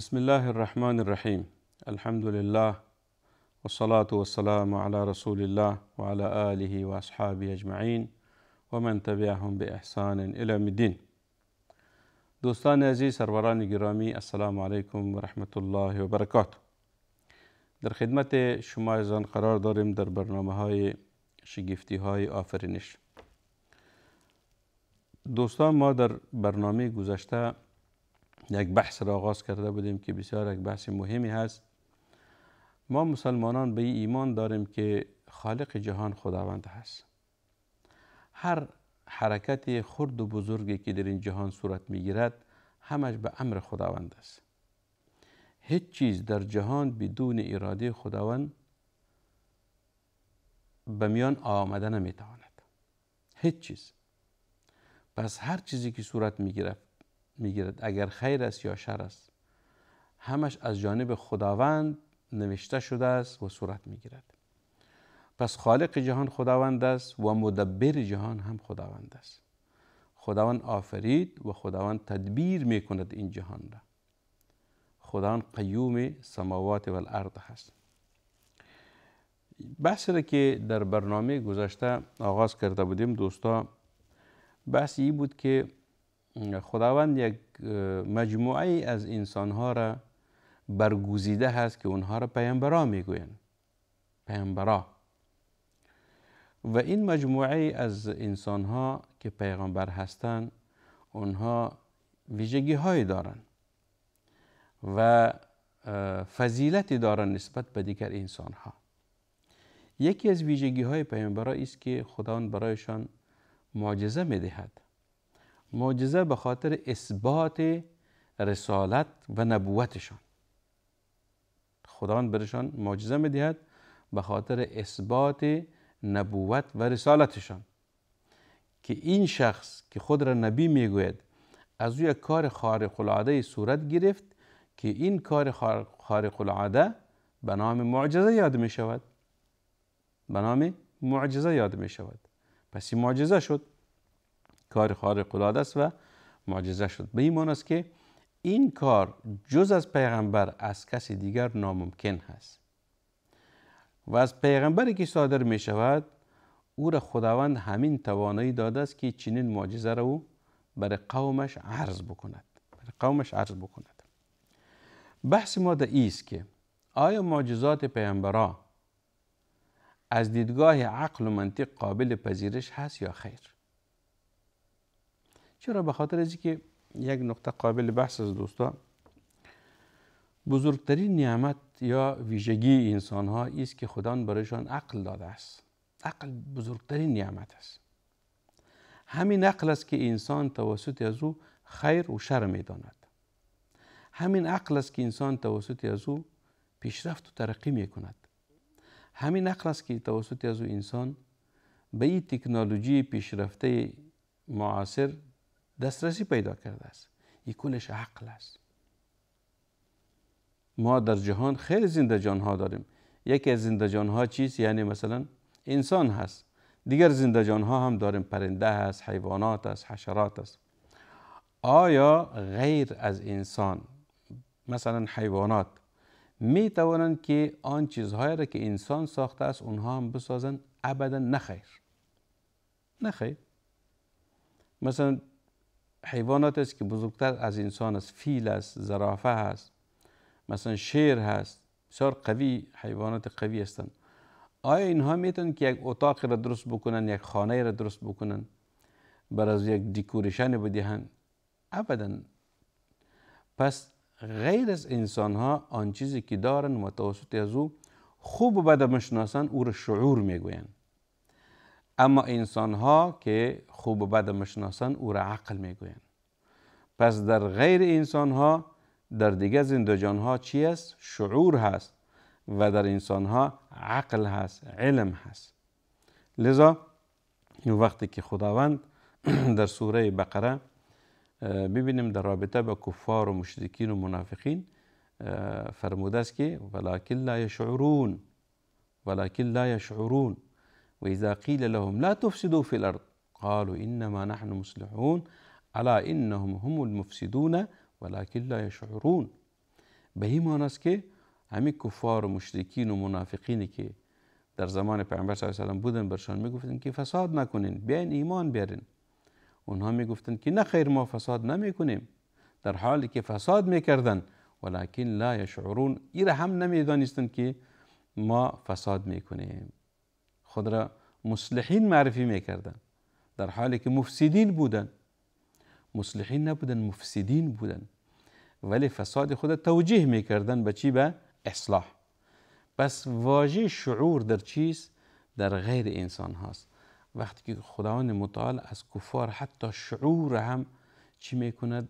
بسم الله الرحمن الرحيم الحمد لله والصلاة والسلام على رسول الله وعلى آله وأصحابه أجمعين ومن تبعهم بإحسان إلى مدين دوستان عزيز سروران گرامی السلام عليكم ورحمة الله وبركاته در خدمت شما ازان قرار داریم در برنامه های شگفتی های آفرینش دوستان ما در برنامه گذشته یک بحث را آغاز کرده بودیم که بسیار یک بحث مهمی هست ما مسلمانان به ایمان داریم که خالق جهان خداوند هست هر حرکت خرد و بزرگی که در این جهان صورت میگیرد همش به امر خداوند است هیچ چیز در جهان بدون اراده خداوند به میان آمده تواند هیچ چیز پس هر چیزی که صورت میگیرد میگیرد اگر خیر است یا شر است همش از جانب خداوند نوشته شده است و صورت میگیرد پس خالق جهان خداوند است و مدبر جهان هم خداوند است خداوند آفرید و خداوند تدبیر میکند این جهان را خداوند قیوم سماوات و الارض هست بحث را که در برنامه گذشته آغاز کرده بودیم دوستا بحث ای بود که خداوند یک مجموعه از انسان ها را برگزیده هست که اونها را پیامبرا گویند. پیامبرا و این مجموعه از انسان ها که پیغمبر هستند اونها ویژگی های دارند و فضیلتی دارند نسبت به دیگر انسان ها یکی از ویژگی های پیامبرا است که خداوند برایشان معجزه دهد. معجزه به خاطر اثبات رسالت و نبوتشان خداوند برشان معجزه میدهد به خاطر اثبات نبوت و رسالتشان که این شخص که خود را نبی میگوید از او یک کار خارق العاده صورت گرفت که این کار خارق العاده به نام معجزه یاد می شود به نام معجزه یاد می شود پس این معجزه شد کار خارق العاده است و معجزه شد به این است که این کار جز از پیغمبر از کسی دیگر ناممکن هست و از پیغمبری که صادر می شود او را خداوند همین توانایی داده است که چنین معجزه را او برای قومش عرض بکند بر قومش عرض بکند بحث ما در است که آیا معجزات پیغمبرا از دیدگاه عقل و منطق قابل پذیرش هست یا خیر چرا به خاطر از که یک نقطه قابل بحث از دوستا بزرگترین نعمت یا ویژگی انسان ها است که خدا برایشان عقل داده است عقل بزرگترین نعمت است همین عقل است که انسان توسط از او خیر و شر می داند همین عقل است که انسان توسط از او پیشرفت و ترقی می کند همین عقل است که توسط از او انسان به این تکنولوژی پیشرفته معاصر دسترسی پیدا کرده است این کلش عقل است ما در جهان خیلی زنده ها داریم یکی از زنده ها چیست یعنی مثلا انسان هست دیگر زنده ها هم داریم پرنده هست حیوانات است حشرات است آیا غیر از انسان مثلا حیوانات می توانند که آن چیزهایی را که انسان ساخته است اونها هم بسازند ابدا نخیر نخیر مثلا حیوانات است که بزرگتر از انسان است فیل است زرافه هست مثلا شیر هست بسیار قوی حیوانات قوی هستند آیا اینها میتونن که یک اتاق را درست بکنن یک خانه را درست بکنن بر از یک دیکوریشن بدهن ابدا پس غیر از انسان ها آن چیزی که دارن توسط از او خوب و بد مشناسن او را شعور میگویند اما انسان ها که خوب و بد مشناسن او را عقل میگویند پس در غیر انسان ها در دیگر زنده ها چی است شعور هست و در انسان ها عقل هست علم هست لذا وقتی که خداوند در سوره بقره ببینیم در رابطه با کفار و مشرکین و منافقین فرموده است که ولکن لا یشعرون ولکن لا یشعرون وإذا قيل لهم لا تفسدوا في الأرض قالوا إنما نحن مصلحون ألا إنهم هم المفسدون ولكن لا يشعرون به ناس كي که كفار ومشركين ومنافقين كي در زمان پیغمبر صلی الله علیه و بودن برشان میگفتن که فساد نکنین بیاین ایمان بیارین اونها میگفتن که نه خیر ما فساد نمیکنیم در حالی که فساد میکردن ولکن لا یشعرون این هم نمیدانستن که ما فساد میکنیم خود را مصلحین معرفی میکردن در حالی که مفسدین بودن مصلحین نبودن مفسدین بودن ولی فساد خود توجیه میکردن به چی به اصلاح پس واژه شعور در چیز در غیر انسان هاست وقتی که خداوند متعال از کفار حتی شعور هم چی میکند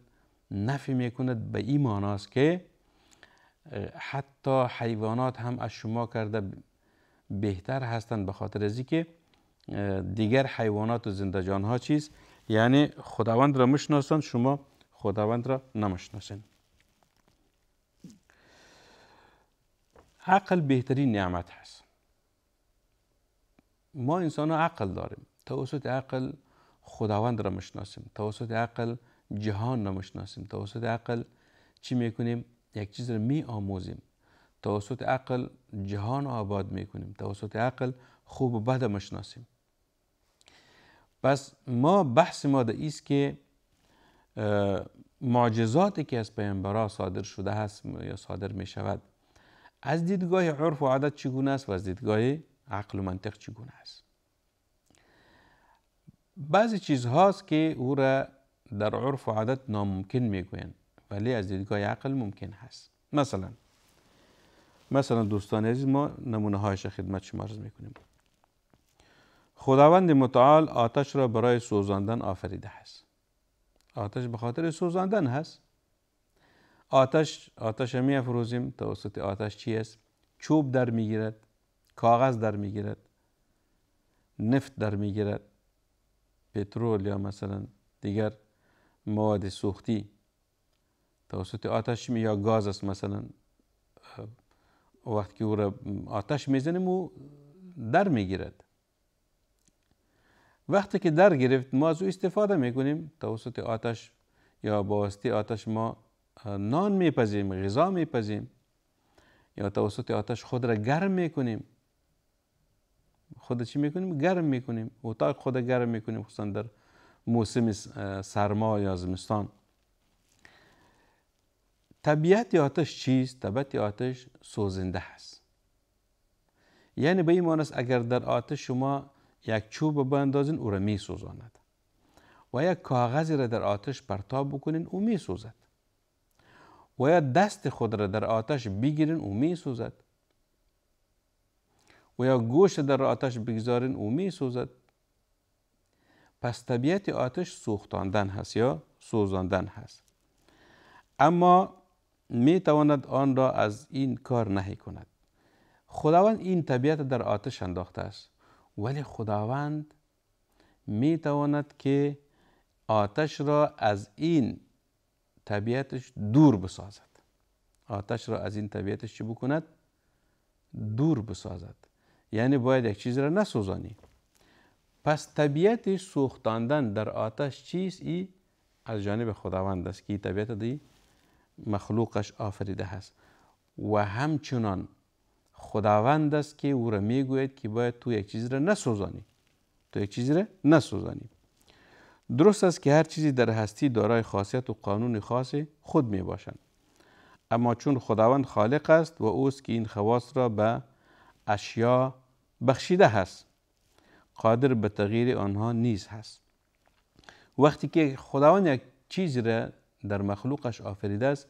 نفی میکند به ایمان است که حتی حیوانات هم از شما کرده بهتر هستند به خاطر از که دیگر حیوانات و زندجان ها چیز یعنی خداوند را مشناسند شما خداوند را نمشناسند عقل بهترین نعمت هست ما انسان عقل داریم توسط عقل خداوند را مشناسیم توسط عقل جهان را مشناسیم توسط عقل چی میکنیم یک چیز را می آموزیم توسط عقل جهان آباد میکنیم توسط عقل خوب و بد مشناسیم پس ما بحث ما در ایست که معجزاتی که از پیامبرها صادر شده هست یا صادر می شود از دیدگاه عرف و عادت چگونه است و از دیدگاه عقل و منطق چگونه است بعضی چیزهاست که او را در عرف و عادت ناممکن میگویند ولی از دیدگاه عقل ممکن هست مثلا مثلا دوستان عزیز ما نمونه هایش خدمت شما عرض میکنیم خداوند متعال آتش را برای سوزاندن آفریده هست. آتش به خاطر سوزاندن هست آتش آتش می افروزیم توسط آتش چی است چوب در میگیرد کاغذ در میگیرد نفت در میگیرد پترول یا مثلا دیگر مواد سوختی توسط آتش می یا گاز است مثلا وقت که او را آتش میزنیم او در میگیرد وقتی که در گرفت ما از او استفاده میکنیم توسط آتش یا بواسطه آتش ما نان میپذیم، غذا میپزیم یا توسط آتش خود را گرم میکنیم خود چی میکنیم گرم میکنیم اتاق خود گرم میکنیم خصوصا در موسم سرما یا زمستان طبیعت آتش چیست؟ طبیعت آتش سوزنده هست یعنی به این است اگر در آتش شما یک چوب بندازین او را می سوزاند و یک کاغذی را در آتش پرتاب بکنین او می سوزد و یا دست خود را در آتش بگیرین او می سوزد و یا گوشه در آتش بگذارین او می سوزد پس طبیعت آتش سوختاندن هست یا سوزاندن هست اما می تواند آن را از این کار نهی کند خداوند این طبیعت در آتش انداخته است ولی خداوند می تواند که آتش را از این طبیعتش دور بسازد آتش را از این طبیعتش چی بکند؟ دور بسازد یعنی باید یک چیز را نسوزانی پس طبیعت سوختاندن در آتش چیست ای از جانب خداوند است که طبیعت دی مخلوقش آفریده هست و همچنان خداوند است که او را میگوید که باید تو یک چیز را نسوزانی تو یک چیز را نسوزانی درست است که هر چیزی در هستی دارای خاصیت و قانون خاص خود می باشند اما چون خداوند خالق است و اوست که این خواص را به اشیا بخشیده هست قادر به تغییر آنها نیز هست وقتی که خداوند یک چیز را در مخلوقش آفریده است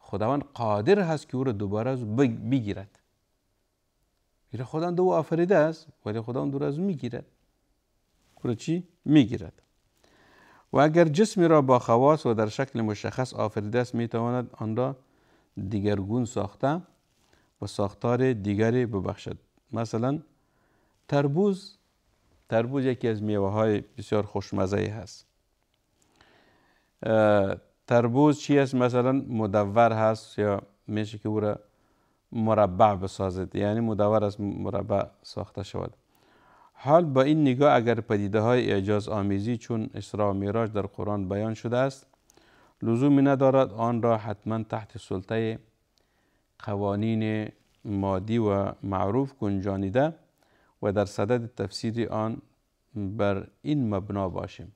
خداوند قادر هست که او را دوباره از بگیرد یعنی خداوند او آفریده است ولی خداوند دور از میگیرد او را چی میگیرد و اگر جسمی را با خواص و در شکل مشخص آفریده است میتواند آن را دیگرگون ساخته و ساختار دیگری ببخشد مثلا تربوز تربوز یکی از میوه های بسیار خوشمزه هست تربوز چی است مثلا مدور هست یا میشه که او را مربع بسازد یعنی مدور از مربع ساخته شود حال با این نگاه اگر پدیده های اعجاز آمیزی چون اسراء میراج در قرآن بیان شده است لزومی ندارد آن را حتما تحت سلطه قوانین مادی و معروف گنجانیده و در صدد تفسیر آن بر این مبنا باشیم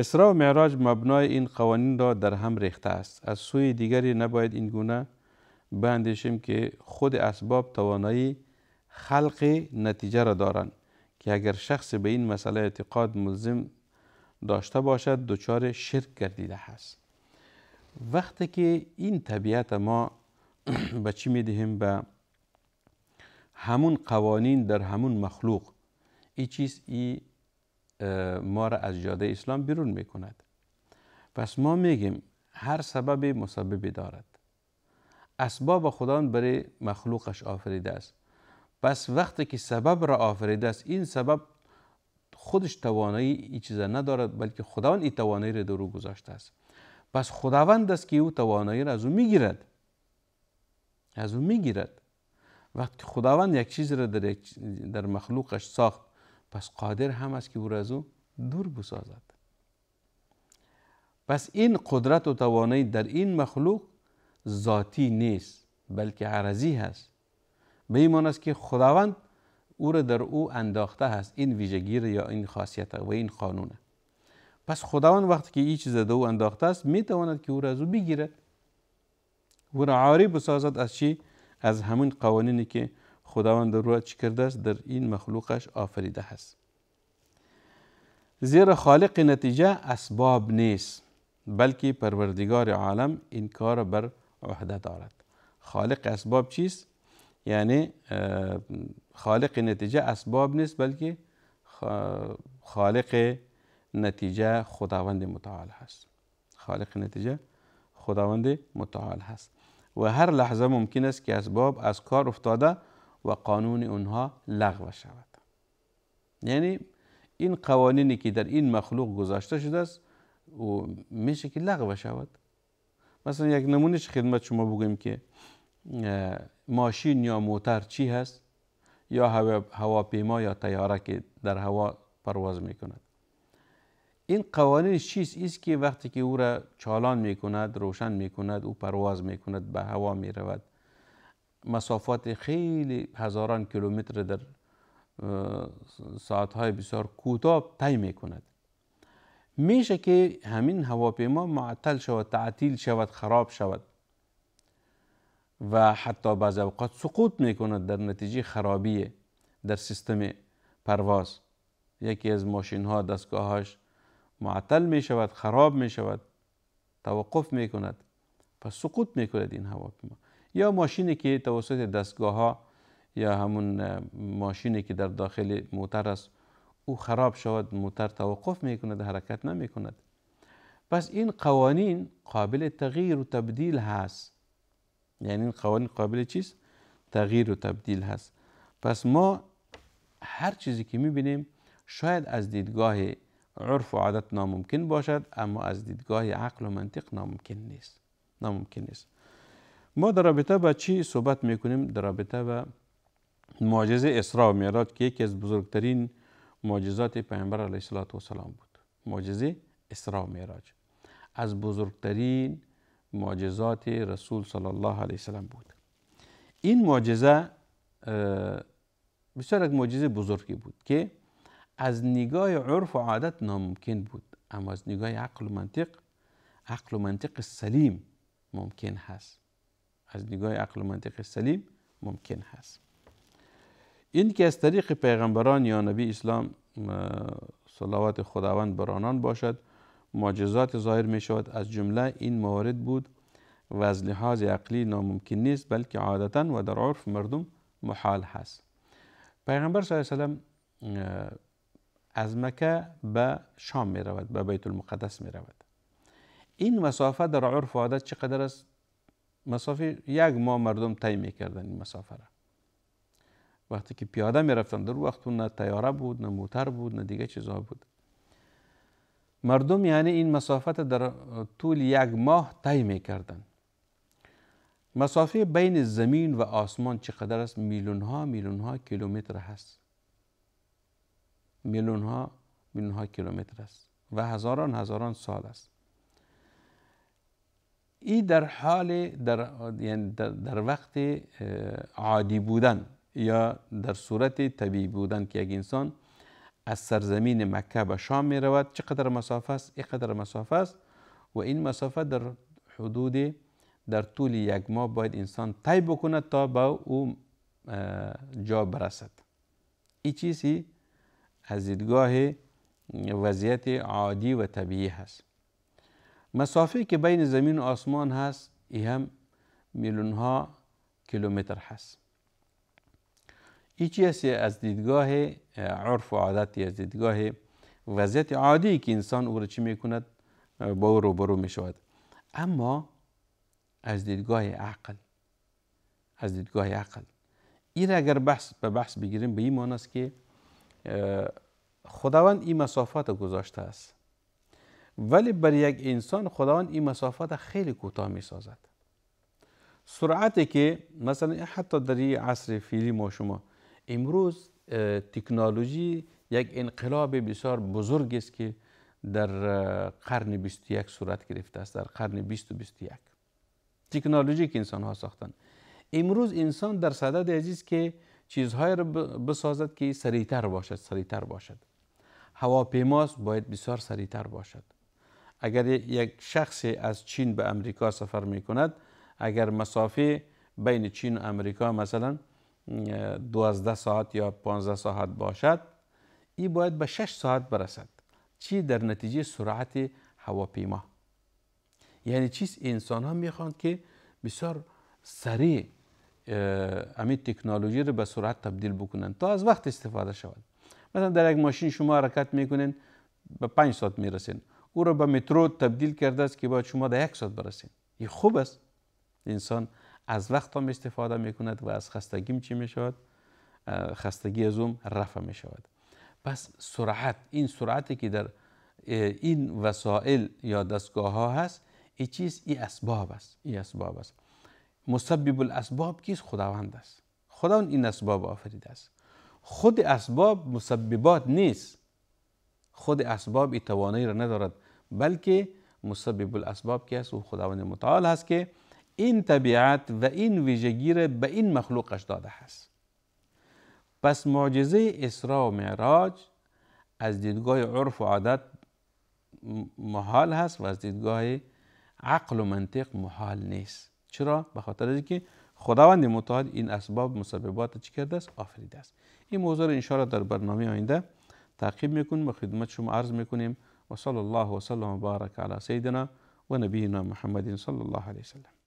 اسرا و معراج مبنای این قوانین را در هم ریخته است از سوی دیگری نباید این گونه بندیشیم که خود اسباب توانایی خلق نتیجه را دارند که اگر شخص به این مسئله اعتقاد ملزم داشته باشد دچار شرک گردیده هست وقتی که این طبیعت ما به چی میدهیم به همون قوانین در همون مخلوق ای چیز ای ما را از جاده اسلام بیرون می کند پس ما میگیم هر سببی مسببی دارد اسباب خدا برای مخلوقش آفریده است پس وقتی که سبب را آفریده است این سبب خودش توانایی این چیزا ندارد بلکه خداوند این توانایی را درو گذاشته است پس خداوند است که او توانایی را از او میگیرد از او میگیرد وقتی خداوند یک چیز را در, در مخلوقش ساخت پس قادر هم است که او را از او دور بسازد پس این قدرت و توانایی در این مخلوق ذاتی نیست بلکه عرضی هست به ایمان است که خداوند او را در او انداخته هست این ویژگی یا این خاصیت و این قانونه پس خداوند وقتی که این چیز در او انداخته است می تواند که او را از او بگیرد او را عاری بسازد از چی از همین قوانینی که خداوند رو چی کرده است در این مخلوقش آفریده هست زیرا خالق نتیجه اسباب نیست بلکه پروردگار عالم این کار بر عهده دارد خالق اسباب چیست یعنی خالق نتیجه اسباب نیست بلکه خالق نتیجه خداوند متعال هست خالق نتیجه خداوند متعال هست و هر لحظه ممکن است که اسباب از کار افتاده و قانون اونها لغو شود یعنی این قوانینی که در این مخلوق گذاشته شده است و میشه که لغو شود مثلا یک نمونش خدمت شما بگویم که ماشین یا موتر چی هست یا هواپیما یا تیاره که در هوا پرواز میکند این قوانین چیست است که وقتی که او را چالان میکند روشن میکند او پرواز میکند به هوا میرود مسافات خیلی هزاران کیلومتر در ساعتهای بسیار کوتاه طی می میشه که همین هواپیما معطل شود تعطیل شود خراب شود و حتی بعض اوقات سقوط میکند در نتیجه خرابی در سیستم پرواز یکی از ماشین ها دستگاهاش معطل می شود خراب می شود توقف می کند پس سقوط می کند این هواپیما یا ماشینی که توسط دستگاه ها یا همون ماشینی که در داخل موتر است او خراب شود موتر توقف میکند حرکت نمیکند پس این قوانین قابل تغییر و تبدیل هست یعنی این قوانین قابل چیست؟ تغییر و تبدیل هست پس ما هر چیزی که میبینیم شاید از دیدگاه عرف و عادت ناممکن باشد اما از دیدگاه عقل و منطق ناممکن نیست ناممکن نیست ما در رابطه با چی صحبت میکنیم در رابطه با معجزه اسراء و معراج که یکی از بزرگترین معجزات پیامبر علیه السلام بود معجزه اسراء و معراج از بزرگترین معجزات رسول صلی الله علیه وسلم بود این معجزه بسیار یک معجزه بزرگی بود که از نگاه عرف و عادت ناممکن بود اما از نگاه عقل و منطق عقل و منطق سلیم ممکن هست از نگاه عقل و منطق سلیم ممکن هست این که از طریق پیغمبران یا نبی اسلام صلوات خداوند برانان باشد معجزات ظاهر می شود از جمله این موارد بود و از لحاظ عقلی ناممکن نیست بلکه عادتا و در عرف مردم محال هست پیغمبر صلی الله علیه وسلم از مکه به شام می رود به بیت المقدس می رود این مسافه در عرف و عادت چقدر است مسافه یک ماه مردم طی میکردن این مسافه را وقتی که پیاده میرفتند در وقت نه تیاره بود نه موتر بود نه دیگه چیزها بود مردم یعنی این مسافت در طول یک ماه طی میکردن مسافه بین زمین و آسمان چقدر است میلیون ها میلیون ها کیلومتر هست میلیون ها میلیون ها کیلومتر است و هزاران هزاران سال است این در حال در, یعنی در, در وقت عادی بودن یا در صورت طبیعی بودن که یک انسان از سرزمین مکه به شام می رود چقدر مسافه است؟ قدر مسافه است و این مسافه در حدود در طول یک ماه باید انسان طی بکند تا به او جا برسد این چیزی از دیدگاه وضعیت عادی و طبیعی هست مسافه که بین زمین و آسمان هست ای هم میلیون ها کیلومتر هست چی اس از دیدگاه عرف و عادت از دیدگاه وضعیت عادی که انسان او را چی میکند با او می میشود اما از دیدگاه عقل از دیدگاه عقل این اگر بحث به بحث بگیریم به این است که خداوند این مسافات گذاشته است ولی بر یک انسان خداوند این مسافت خیلی کوتاه می سازد سرعتی که مثلا حتی در این عصر فیلی ما شما امروز تکنولوژی یک انقلاب بسیار بزرگ است که در قرن 21 صورت گرفته است در قرن 20 و 21 تکنولوژی که انسان ها ساختن امروز انسان در صدد عزیز که چیزهای را بسازد که سریعتر باشد سریعتر باشد هواپیماست باید بسیار سریعتر باشد اگر یک شخصی از چین به امریکا سفر می کند اگر مسافه بین چین و امریکا مثلا 12 ساعت یا 15 ساعت باشد این باید به 6 ساعت برسد چی در نتیجه سرعت هواپیما یعنی چیز انسان ها میخوان که بسیار سریع امید تکنولوژی رو به سرعت تبدیل بکنن تا از وقت استفاده شود مثلا در یک ماشین شما حرکت میکنین به 5 ساعت میرسین او را به مترو تبدیل کرده است که باید شما در یک ساعت برسید این خوب است انسان از وقت هم استفاده می کند و از خستگیم چی می شود خستگی از اون رفع می شود پس سرعت این سرعتی که در این وسایل یا دستگاه ها هست ای چیز این اسباب است این اسباب است مسبب الاسباب کیست خداوند است خداوند این اسباب آفریده است خود اسباب مسببات نیست خود اسباب توانایی را ندارد بلکه مسبب الاسباب که است و خداوند متعال هست که این طبیعت و این ویژگی را به این مخلوقش داده هست پس معجزه اسراء و معراج از دیدگاه عرف و عادت محال هست و از دیدگاه عقل و منطق محال نیست چرا؟ به خاطر اینکه خداوند متعال این اسباب مسببات چی کرده است آفریده است این موضوع را در برنامه آینده تعقیب میکنیم و خدمت شما عرض میکنیم و صلی الله و و بارک علی سیدنا و نبینا محمد صلی الله علیه وسلم